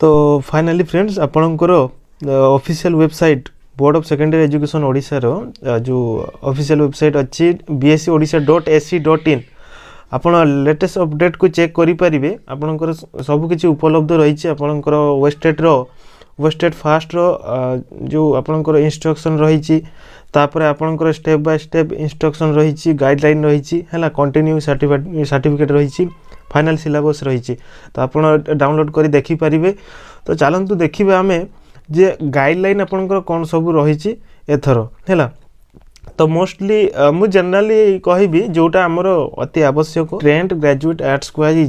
ତ finally friends ଆପଣଙ୍କର official website board of secondary education ଓଡ଼ିଶାର ଯେଉଁ ଅଫିସିଆଲ୍ ୱେବସାଇଟ୍ ଅଛି BSE Odisha dot ac dot in ଆପଣ ଲେଟେଷ୍ଟ ଅପଡ଼େଟ୍କୁ ଚେକ୍ କରିପାରିବେ ଆପଣଙ୍କର ସବୁକିଛି ଉପଲବ୍ଧ ରହିଛି ଆପଣଙ୍କର ୱେବସାଇଟ୍ର ୱେବସାଇଟ୍ ଫାଷ୍ଟର ଯେଉଁ ଆପଣଙ୍କର ଇନଷ୍ଟ୍ରକ୍ସନ୍ ରହିଛି ତାପରେ ଆପଣଙ୍କର ଷ୍ଟେପ୍ ବାଇ ଷ୍ଟେପ୍ ଇନଷ୍ଟ୍ରକ୍ସନ୍ ରହିଛି ଗାଇଡ଼ଲାଇନ୍ ରହିଛି ହେଲା କଣ୍ଟିନ୍ୟୁ ସାର୍ଟିଫିକେଟ୍ ରହିଛି ফাইনাল সিলাবস রয়েছে তো আপনার ডাউনলোড করে দেখিপারে তো চালু দেখবে আমি যে গাইডলাইন আপনার কোণ সবু রয়েছে এথর হল তো মোস্টলি মু জেনারেলি কহবি যেটা আমার অতি আবশ্যক ট্রেন্ড গ্রাজুয়েট আর্টস কুহযাই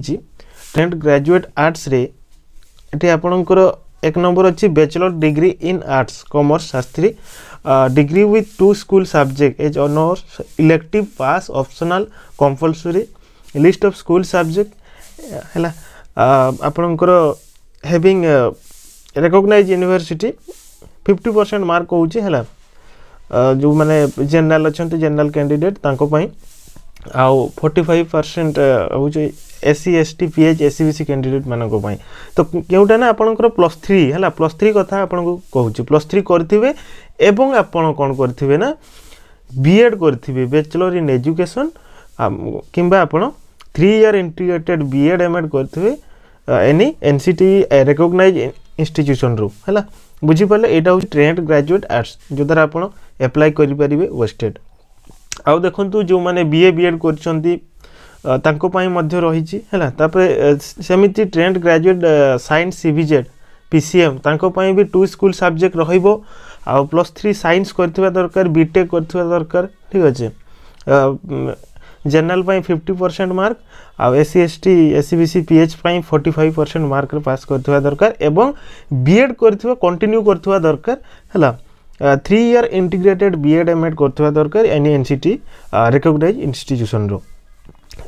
ট্রেন্ড গ্রাজুয়েট আর্টসরে এটি আপনার এক নম্বর অছি bachelor degree in arts commerce Shastri degree with two school subject as honours elective pass optional compulsory list of school subject ହେଲା ଆପଣଙ୍କର having recognize university fifty percent mark ହେଉଛି ହେଲା ଯେଉଁମାନେ ଜେନେରାଲ୍ ଅଛନ୍ତି ଜେନେରାଲ୍ କ୍ୟାଣ୍ଡିଡ଼େଟ୍ ତାଙ୍କ ପାଇଁ ଆଉ ଫୋର୍ଟି ଫାଇଭ୍ ପରସେଣ୍ଟ ହେଉଛି C S T P H S C B C କ୍ୟାଣ୍ଡିଡ଼େଟ୍ମାନଙ୍କ ପାଇଁ ତ କେଉଁଟା ନା ଆପଣଙ୍କର ପ୍ଲସ୍ ଥ୍ରୀ ହେଲା ପ୍ଲସ୍ ଥ୍ରୀ କଥା ଆପଣଙ୍କୁ କହୁଛି ପ୍ଲସ୍ ଥ୍ରୀ କରିଥିବେ ଏବଂ ଆପଣ କ'ଣ କରିଥିବେ ନା ବି ଏଡ଼୍ କରିଥିବେ ବ୍ୟାଚଲର୍ ଇନ୍ ଏଜୁକେସନ୍ କିମ୍ବା ଆପଣ three year integrated B Ed M Ed करेंगे any N C T recognize institution रू है बुझीपारे यहाँ हूँ ट्रेड ग्राजुएट आर्ट्स जोद्वारा आप एप्लाय करें वेस्टेड आउ देखु जो मैंने बीए बीएड कर रही है सेमती ट्रेड ग्राजुएट सैन्स सीजेड पीसीएम भी टू स्कूल सब्जेक्ट रोक प्लस थ्री सैंस कर दरकार बीटेक करवा दरकार ठीक अच्छे ଜେନେରାଲ ପାଇଁ ଫିଫ୍ଟି ପରସେଣ୍ଟ ମାର୍କ ଆଉ S C S T S C B C P H ପାଇଁ ଫୋର୍ଟି ଫାଇଭ୍ ପରସେଣ୍ଟ ମାର୍କରେ ପାସ୍ କରିଥିବା ଦରକାର ଏବଂ ବି ଏଡ଼୍ କରିଥିବା କଣ୍ଟିନ୍ୟୁ କରିଥିବା ଦରକାର ହେଲା three year integrated B Ed M Ed করতে দরকার এনি এনসিটি রেকগনাইজ ইনস্টিট্যুশন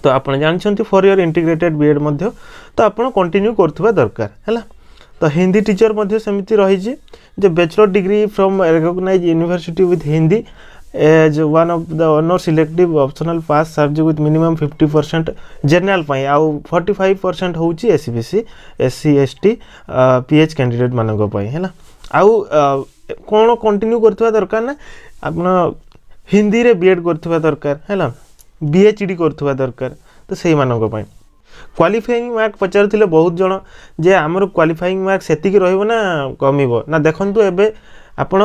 তো আপনার জাঁচান ফোর ইয়ার ইন্টিগ্রেটেড বিএড মধ্যে তো আপনার কন্টিনিউ করতে দরকার হল তো হিন্দি টিচর মধ্যে সেমিতি রয়েছে যে bachelor degree from recognize university with Hindi as one of the honor selective optional pass serves with minimum 50% general ପାଇଁ ଆଉ 45% ହେଉଛି SBC SC ST PH candidate ମାନଙ୍କ ପାଇଁ ହେଲା ଆଉ କ'ଣ କଣ୍ଟିନ୍ୟୁ କରୁଥିବା ଦରକାର ନା ଆପଣ ହିନ୍ଦୀରେ ବିଏଡ୍ କରୁଥିବା ଦରକାର ହେଲା ବିଏଚ୍ଡି କରୁଥିବା ଦରକାର ତ ସେଇମାନଙ୍କ ପାଇଁ କ୍ୱାଲିଫାଇଂ ମାର୍କ ପଚାରୁଥିଲେ ବହୁତ ଜଣ ଯେ ଆମର କ୍ୱାଲିଫାଇଂ ମାର୍କ ସେତିକି ରହିବ ନା କମିବ ନା ଦେଖନ୍ତୁ ଏବେ ଆପଣ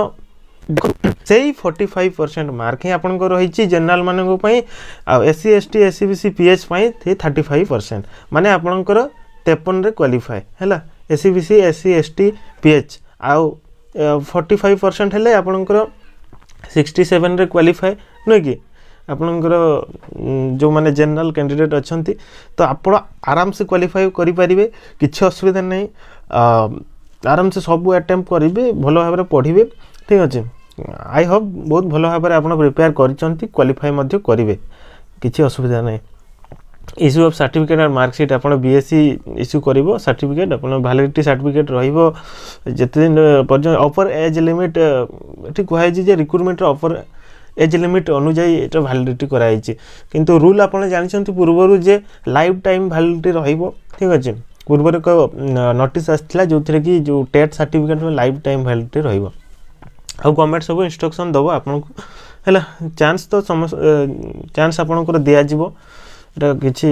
ସେଇ ଫର୍ଟି ଫାଇଭ୍ ପରସେଣ୍ଟ ମାର୍କ ହିଁ ଆପଣଙ୍କର ରହିଛି ଜେନେରାଲ ମାନଙ୍କ ପାଇଁ ଆଉ S C S T S C B C P H ପାଇଁ ଥାର୍ଟି ଫାଇଭ୍ ପରସେଣ୍ଟ ମାନେ ଆପଣଙ୍କର ତେପନରେ କ୍ୱାଲିଫାଏ ହେଲା S C B C S C S T P H ଆଉ ଫର୍ଟି ଫାଇଭ୍ ପରସେଣ୍ଟ ହେଲେ ଆପଣଙ୍କର ସିକ୍ସଟି ସେଭେନରେ କ୍ୱାଲିଫାଏ ନୁହେଁ କି ଆପଣଙ୍କର ଯେଉଁମାନେ ଜେନେରାଲ କ୍ୟାଣ୍ଡିଡେଟ୍ ଅଛନ୍ତି ତ ଆପଣ ଆରାମସେ କ୍ୱାଲିଫାଏ କରିପାରିବେ କିଛି ଅସୁବିଧା ନାହିଁ ଆରାମସେ ସବୁ ଆଟେମ୍ପ୍ଟ କରିବେ ଭଲ ଭାବରେ ପଢ଼ିବେ ଠିକ୍ ଅଛି আই হোପ୍ ବହୁତ ଭଲ ଭାବରେ ଆପଣ ପ୍ରିପେୟାର କରିଛନ୍ତି କ୍ୱାଲିଫାଏ ମଧ୍ୟ କରିବେ କିଛି ଅସୁବିଧା ନାହିଁ ইস্যু অফ সার্টিফিকেট আর মার্কশিট আপনার বিএসসি ইস্যু করব সার্টিফিকেট আপনার ভ্যালিডিটি সার্টিফিকেট রহব যেতদিন পর্যন্ত অপর এজ লিমিট এটি কুহাইছে যে রিক্রুটমেন্টর অপর এজ লিমিট অনুযায়ী এটা ভ্যালিডিটি করা হয়েছে কিন্তু রুল আপনার জাঁচান পূর্বর যে লাইফ টাইম ভ্যালিডিটি রহব ঠিক আছে পূর্বর এক নোটিস আসছিল যে TET certificate lifetime validity রহব ଆଉ ଗଭର୍ଣ୍ଣମେଣ୍ଟ ସବୁ ଇନଷ୍ଟ୍ରକ୍ସନ୍ ଦେବ ଆପଣଙ୍କୁ ହେଲା ଚାନ୍ସ ତ ସମସ୍ତ ଚାନ୍ସ ଆପଣଙ୍କର ଦିଆଯିବ ଏଇଟା କିଛି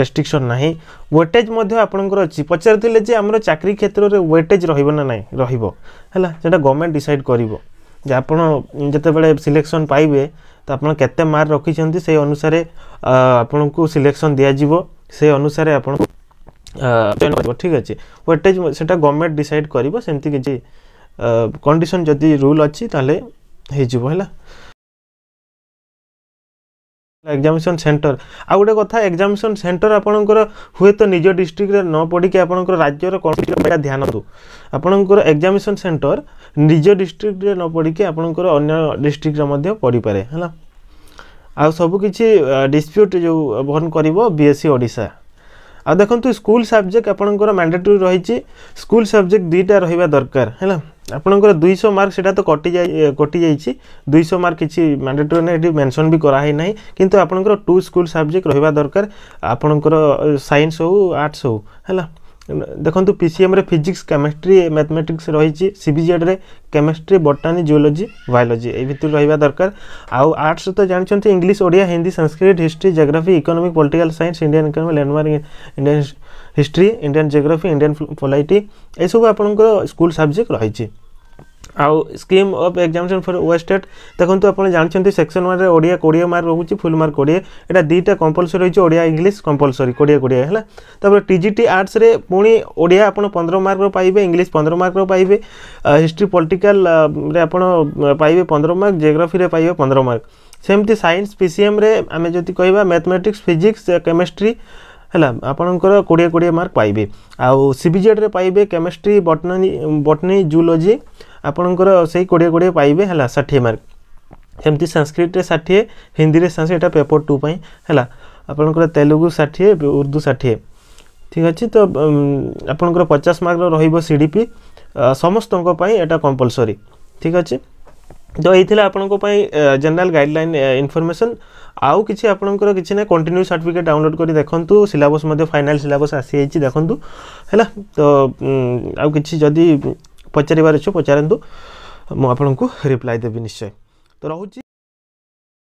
ରେଷ୍ଟ୍ରିକ୍ସନ୍ ନାହିଁ ୱେଟେଜ୍ ମଧ୍ୟ ଆପଣଙ୍କର ଅଛି ପଚାରିଥିଲେ ଯେ ଆମର ଚାକିରି କ୍ଷେତ୍ରରେ ୱେଟେଜ୍ ରହିବ ନା ନାହିଁ ରହିବ ହେଲା ସେଇଟା ଗଭର୍ଣ୍ଣମେଣ୍ଟ ଡିସାଇଡ଼୍ କରିବ ଯେ ଆପଣ ଯେତେବେଳେ ସିଲେକ୍ସନ୍ ପାଇବେ ତ ଆପଣ କେତେ ମାର୍କ ରଖିଛନ୍ତି ସେଇ ଅନୁସାରେ ଆପଣଙ୍କୁ ସିଲେକ୍ସନ୍ ଦିଆଯିବ ସେଇ ଅନୁସାରେ ଆପଣଙ୍କୁ ଠିକ୍ ଅଛି ୱେଟେଜ୍ ସେଇଟା ଗଭର୍ଣ୍ଣମେଣ୍ଟ ଡିସାଇଡ଼୍ କରିବ ସେମିତି କିଛି কন্ডিশন যদি রুল ଅଛି ତାହେଲେ ହେଇଯିବ ହେଲା ଏକ୍ଜାମିନେସନ୍ ସେଣ୍ଟର ଆଉ ଗୋଟେ କଥା ଏକ୍ଜାମିନେସନ୍ ସେଣ୍ଟର ଆପଣଙ୍କର ହୁଏତ ନିଜ ଡିଷ୍ଟ୍ରିକ୍ଟରେ ନ ପଢ଼ିକି ଆପଣଙ୍କର ରାଜ୍ୟର କୌଣସି ଧ୍ୟାନ ଦେଉ ଆପଣଙ୍କର ଏକ୍ଜାମିନେସନ୍ ସେଣ୍ଟର ନିଜ ଡିଷ୍ଟ୍ରିକ୍ଟରେ ନ ପଢ଼ିକି ଆପଣଙ୍କର ଅନ୍ୟ ଡିଷ୍ଟ୍ରିକ୍ଟରେ ମଧ୍ୟ ପଢ଼ିପାରେ ହେଲା ଆଉ ସବୁକିଛି ଡିସ୍ପ୍ୟୁଟ୍ ଯେଉଁ ବହନ କରିବ ବିଏସ୍ସି ଓଡ଼ିଶା ଆଉ ଦେଖନ୍ତୁ ସ୍କୁଲ ସବଜେକ୍ଟ ଆପଣଙ୍କର ମ୍ୟାଣ୍ଡେଟୋରୀ ରହିଛି ସ୍କୁଲ ସବଜେକ୍ଟ ଦୁଇଟା ରହିବା ଦରକାର ହେଲା ଆପଣଙ୍କର ଦୁଇଶହ ମାର୍କ ସେଇଟା ତ କଟିଯାଇ କଟିଯାଇଛି ଦୁଇଶହ ମାର୍କ କିଛି ମ୍ୟାଣ୍ଡେଟୋରୀ ନାହିଁ ଏଠି ମେନସନ୍ ବି କରାହେଇନାହିଁ କିନ୍ତୁ ଆପଣଙ୍କର ଟୁ ସ୍କୁଲ୍ ସବଜେକ୍ଟ ରହିବା ଦରକାର ଆପଣଙ୍କର ସାଇନ୍ସ ହେଉ ଆର୍ଟ୍ସ ହେଉ ହେଲା ଦେଖନ୍ତୁ ପିସିଏମ୍ରେ ଫିଜିକ୍ସ କେମିଷ୍ଟ୍ରି ମ୍ୟାଥମେଟିକ୍ସ ରହିଛି ସିବିଜେଡ଼୍ରେ କେମିଷ୍ଟ୍ରି ବଟାନି ଜୁଓଲୋଜି ବାୟୋଲୋଜି ଏଇ ଭିତରୁ ରହିବା ଦରକାର ଆଉ ଆର୍ଟ୍ସ ତ ଜାଣିଛନ୍ତି English Odia Hindi Sanskrit history geography economic political science Indian economy landmark Indian history Indian geography Indian polity ଏସବୁ ଆପଣଙ୍କର ସ୍କୁଲ ସବଜେକ୍ଟ ରହିଛି ଆଉ ସ୍କିମ୍ ଅଫ୍ ଏକ୍ଜାମିନେସନ୍ ଫର୍ ୱେଷ୍ଟେଡ୍ ଦେଖନ୍ତୁ ଆପଣ ଜାଣିଛନ୍ତି ସେକ୍ସନ୍ ୱାନ୍ରେ ଓଡ଼ିଆ କୋଡ଼ିଏ ମାର୍କ ରହୁଛି ଫୁଲ୍ ମାର୍କ କୋଡ଼ିଏ ଏଇଟା ଦୁଇଟା କମ୍ପଲସରି ରହିଛି ଓଡ଼ିଆ ଇଂଲିଶ କମ୍ପଲସରି କୋଡ଼ିଏ କୋଡ଼ିଏ ହେଲା ତାପରେ ଟି ଜି ଟି ଆର୍ଟ୍ସରେ ପୁଣି ଓଡ଼ିଆ ଆପଣ ପନ୍ଦର ମାର୍କର ପାଇବେ ଇଂଲିଶ ପନ୍ଦର ମାର୍କର ପାଇବେ ହିଷ୍ଟ୍ରି ପଲିଟିକାଲ୍ରେ ଆପଣ ପାଇବେ ପନ୍ଦର ମାର୍କ ଜିଓଗ୍ରାଫିରେ ପାଇବେ ପନ୍ଦର ମାର୍କ ସେମିତି ସାଇନ୍ସ ପି ସି ଏମ୍ରେ ଆମେ ଯଦି କହିବା ମ୍ୟାଥମେଟିକ୍ସ ଫିଜିକ୍ସ କେମିଷ୍ଟ୍ରି ହେଲା ଆପଣଙ୍କର କୋଡ଼ିଏ କୋଡ଼ିଏ ମାର୍କ ପାଇବେ ଆଉ ସି ବି ଜେଡ଼୍ରେ ପାଇବେ କେମିଷ୍ଟ୍ରି ବଟନି ବଟନି ଜୁଲୋଜି ଆପଣଙ୍କର ସେଇ କୋଡ଼ିଏ କୋଡ଼ିଏ ପାଇବେ ହେଲା ଷାଠିଏ ମାର୍କ ସେମିତି ସାଂସ୍କ୍ରିଟ୍ରେ ଷାଠିଏ ହିନ୍ଦୀରେ ସାଂସ୍କ୍ରିଟ୍ ଏଇଟା ପେପର୍ ଟୁ ପାଇଁ ହେଲା ଆପଣଙ୍କର ତେଲୁଗୁ ଷାଠିଏ ଉର୍ଦ୍ଦୁ ଷାଠିଏ ଠିକ୍ ଅଛି ତ ଆପଣଙ୍କର ପଚାଶ ମାର୍କର ରହିବ ସି ଡି ପି ସମସ୍ତଙ୍କ ପାଇଁ ଏଇଟା କମ୍ପଲସରି ଠିକ୍ ଅଛି ତ ଏଇ ଥିଲା ଆପଣଙ୍କ ପାଇଁ ଜେନେରାଲ୍ ଗାଇଡ଼ଲାଇନ୍ ଇନଫର୍ମେସନ୍ ଆଉ କିଛି ଆପଣଙ୍କର କିଛି ନାହିଁ କଣ୍ଟିନ୍ୟୁ ସାର୍ଟିଫିକେଟ୍ ଡାଉନଲୋଡ଼୍ କରି ଦେଖନ୍ତୁ ସିଲାବସ୍ ମଧ୍ୟ ଫାଇନାଲ୍ ସିଲାବସ୍ ଆସିଯାଇଛି ଦେଖନ୍ତୁ ହେଲା ତ ଆଉ କିଛି ଯଦି ପଚାରିବାର ଅଛି ପଚାରନ୍ତୁ ମୁଁ ଆପଣଙ୍କୁ ରିପ୍ଲାଏ ଦେବି ନିଶ୍ଚୟ ତ ରହୁଛି